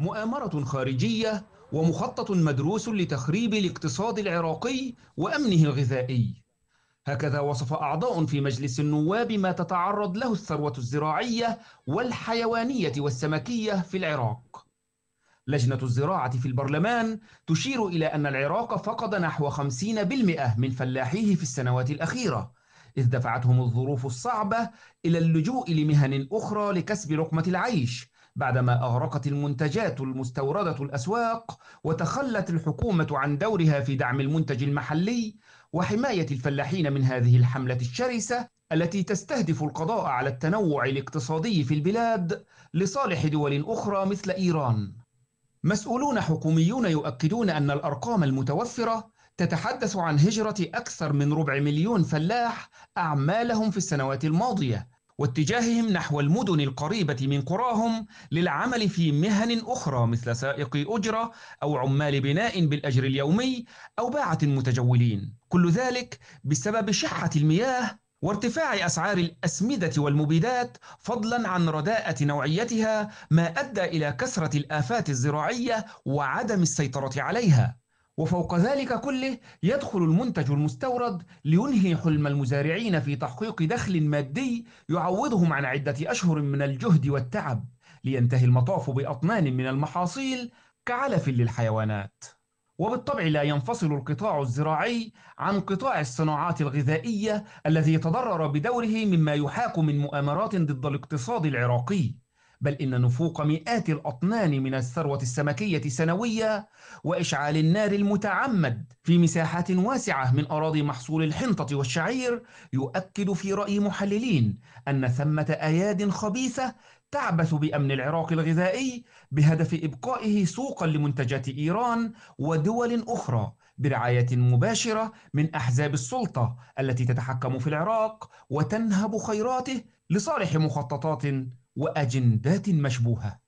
مؤامرة خارجية ومخطط مدروس لتخريب الاقتصاد العراقي وأمنه الغذائي هكذا وصف أعضاء في مجلس النواب ما تتعرض له الثروة الزراعية والحيوانية والسمكية في العراق لجنة الزراعة في البرلمان تشير إلى أن العراق فقد نحو 50% من فلاحيه في السنوات الأخيرة إذ دفعتهم الظروف الصعبة إلى اللجوء لمهن أخرى لكسب لقمة العيش بعدما أغرقت المنتجات المستوردة الأسواق وتخلت الحكومة عن دورها في دعم المنتج المحلي وحماية الفلاحين من هذه الحملة الشرسة التي تستهدف القضاء على التنوع الاقتصادي في البلاد لصالح دول أخرى مثل إيران. مسؤولون حكوميون يؤكدون أن الأرقام المتوفرة تتحدث عن هجرة أكثر من ربع مليون فلاح أعمالهم في السنوات الماضية واتجاههم نحو المدن القريبة من قراهم للعمل في مهن أخرى مثل سائقي أجرة أو عمال بناء بالأجر اليومي أو باعة متجولين كل ذلك بسبب شحة المياه وارتفاع أسعار الأسمدة والمبيدات فضلا عن رداءة نوعيتها ما أدى إلى كثرة الآفات الزراعية وعدم السيطرة عليها وفوق ذلك كله يدخل المنتج المستورد لينهي حلم المزارعين في تحقيق دخل مادي يعوضهم عن عدة أشهر من الجهد والتعب لينتهي المطاف بأطنان من المحاصيل كعلف للحيوانات وبالطبع لا ينفصل القطاع الزراعي عن قطاع الصناعات الغذائية الذي تضرر بدوره مما يحاك من مؤامرات ضد الاقتصاد العراقي بل إن نفوق مئات الأطنان من الثروة السمكية سنوية وإشعال النار المتعمد في مساحات واسعة من أراضي محصول الحنطة والشعير يؤكد في رأي محللين أن ثمة أياد خبيثة تعبث بأمن العراق الغذائي بهدف إبقائه سوقا لمنتجات إيران ودول أخرى برعاية مباشرة من أحزاب السلطة التي تتحكم في العراق وتنهب خيراته لصالح مخططات وأجندات مشبوهة